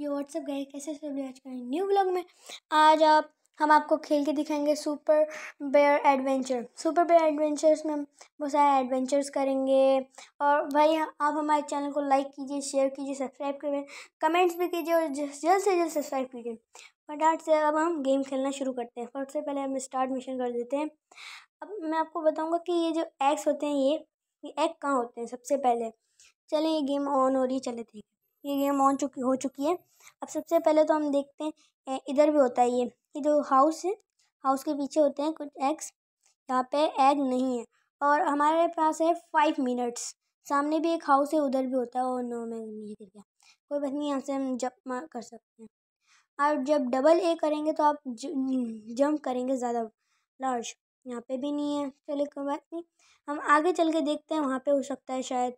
ये व्हाट्सअप गए कैसे सभी आज का न्यू ब्लॉग में आज आप हम आपको खेल के दिखाएंगे Super Bear Adventure Super Bear Adventures में हम बहुत सारे एडवेंचर्स करेंगे और भाई आप हमारे चैनल को लाइक कीजिए शेयर कीजिए सब्सक्राइब करिए कमेंट्स भी कीजिए और जल्द से जल्द सब्सक्राइब कीजिए फटाट से अब हम गेम खेलना शुरू करते हैं फट से पहले हम स्टार्ट मिशन कर देते हैं अब मैं आपको बताऊँगा कि ये जो एग्स होते हैं ये ये एग कहाँ होते हैं सबसे पहले चलें ये गेम ऑन हो रही है चले ठीक है ये गेम ऑन चुकी हो चुकी है अब सबसे पहले तो हम देखते हैं इधर भी होता है ये ये जो हाउस है हाउस के पीछे होते हैं कुछ एग्स यहाँ पे एग नहीं है और हमारे पास है फाइव मिनट्स सामने भी एक हाउस है उधर भी होता है और नो मैं नहीं गिर गया कोई बात नहीं यहाँ से हम जंप कर सकते हैं और जब डबल ए करेंगे तो आप जंप करेंगे ज़्यादा लार्ज यहाँ पे भी नहीं है चलिए कोई बात नहीं हम आगे चल के देखते हैं वहाँ पे हो सकता है शायद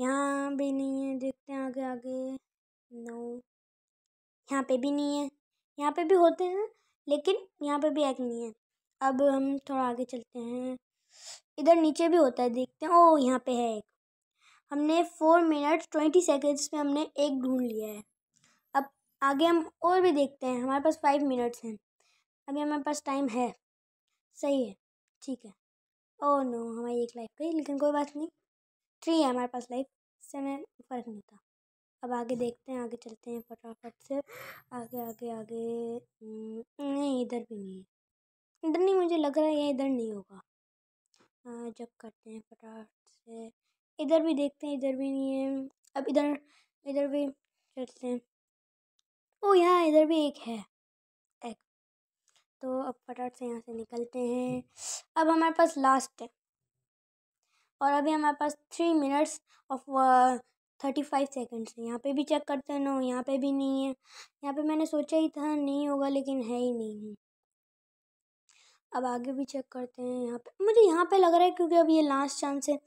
यहाँ भी नहीं है देखते हैं आगे आगे नो यहाँ पे भी नहीं है यहाँ पे भी होते हैं लेकिन यहाँ पे भी एक नहीं है अब हम थोड़ा आगे चलते हैं इधर नीचे भी होता है देखते हैं ओ यहाँ पे है एक हमने फोर मिनट ट्वेंटी सेकेंड्स में हमने एक ढूंढ लिया है अब आगे हम और भी देखते हैं हमारे पास फाइव मिनट्स हैं अभी हमारे पास टाइम है सही है ठीक है ओ नो हमारी एक लाइफ गई लेकिन कोई बात नहीं ट्री है हमारे पास लाइफ इससे हमें फ़र्क नहीं था अब आगे देखते हैं आगे चलते हैं फटाफट से आगे आगे आगे नहीं इधर भी नहीं है इधर नहीं मुझे लग रहा है ये इधर नहीं होगा हाँ जब करते हैं फटाफट से इधर भी देखते हैं इधर भी नहीं है अब इधर इधर भी चलते हैं ओ यहाँ इधर भी एक है एक तो अब फटाफट से यहाँ से निकलते हैं अब हमारे पास लास्ट है और अभी हमारे पास three minutes of thirty five seconds है यहाँ पे भी चेक करते हैं नो यहाँ पे भी नहीं है यहाँ पे मैंने सोचा ही था नहीं होगा लेकिन है ही नहीं है अब आगे भी चेक करते हैं यहाँ पे मुझे यहाँ पे लग रहा है क्योंकि अब ये लास्ट चांस है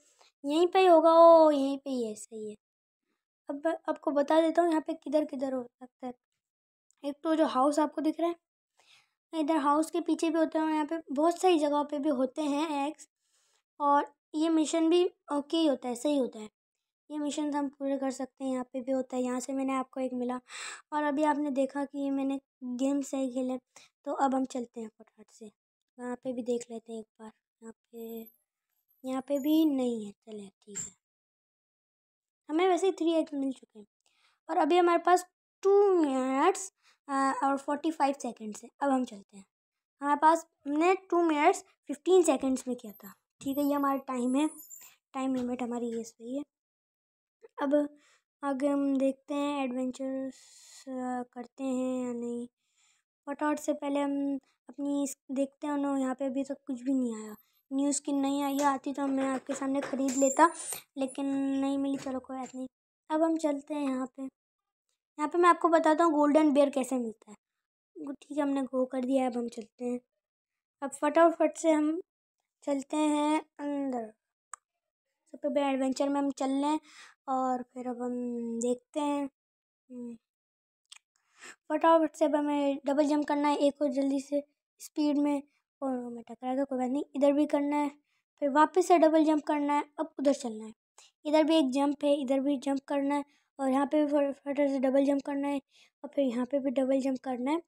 यहीं पे ही होगा ओ यहीं पे ही है सही है अब आपको बता देता हूँ यहाँ पे किधर किधर हो सकता है एक तो जो हाउस आपको दिख रहा है इधर हाउस के पीछे भी होते हैं यहाँ पे बहुत सही जगह पे भी होते हैं एग्स और ये मिशन भी ओके ही होता है सही होता है ये मिशन तो हम पूरे कर सकते हैं यहाँ पे भी होता है यहाँ से मैंने आपको एक मिला और अभी आपने देखा कि मैंने गेम सही खेले तो अब हम चलते हैं फटाफट से यहाँ पे भी देख लेते हैं एक बार यहाँ पे यहाँ पे भी नहीं है चले ठीक है हमें वैसे ही थ्री एच मिल चुके हैं और अभी हमारे पास टू मिनट्स और फोर्टी फाइव सेकेंड्स है अब हम चलते हैं हमारे पास हमने टू मिनट्स फिफ्टीन सेकेंड्स में किया था ठीक है ये हमारा टाइम है टाइम लिमिट हमारी ये सही है अब आगे हम देखते हैं एडवेंचर्स करते हैं या नहीं फटाफट से पहले हम अपनी देखते हैं ना यहाँ पे अभी तक कुछ भी नहीं आया न्यू स्किन नहीं आई आती तो मैं आपके सामने ख़रीद लेता लेकिन नहीं मिली चलो कोई बात नहीं अब हम चलते हैं यहाँ पे यहाँ पे मैं आपको बताता हूँ गोल्डन बेयर कैसे मिलता है ठीक है हमने गो कर दिया अब हम चलते हैं अब फटाफट से हम चलते हैं अंदर सुपर बेयर एडवेंचर में हम चल रहे हैं और फिर अब हम देखते हैं हम्म। फटाफट से अब हमें डबल जंप करना है एक और जल्दी से स्पीड में और हमें टकरा के कोई बात नहीं इधर भी करना है फिर वापस से डबल जंप करना है अब उधर चलना है इधर भी एक जंप है इधर भी जंप करना है और यहाँ पे भी फटाफट से डबल जंप करना है और फिर यहाँ पे भी डबल जंप करना है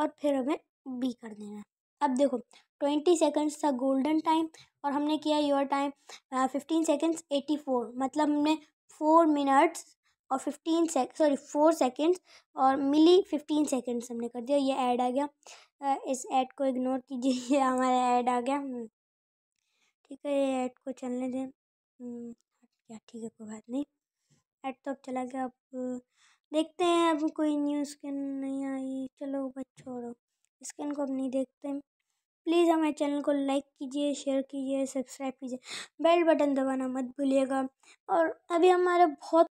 और फिर हमें बी कर देना है अब देखो ट्वेंटी सेकेंड्स था गोल्डन टाइम और हमने किया your time fifteen seconds eighty four मतलब हमने फोर मिनट्स और fifteen sec sorry four seconds और मिली फिफ्टीन सेकेंड्स हमने कर दिया ये ऐड आ गया इस ऐड को इग्नोर कीजिए ये हमारा ऐड आ गया हम्म, ठीक है ये ऐड को चलने दें हम्म, क्या ठीक है कोई बात नहीं ऐड तो अब चला गया अब देखते हैं अब कोई न्यूज़ स्किन नहीं आई चलो बस छोड़ो स्किन को अब नहीं देखते प्लीज़ हमारे चैनल को लाइक कीजिए शेयर कीजिए सब्सक्राइब कीजिए बेल बटन दबाना मत भूलिएगा और अभी हमारा बहुत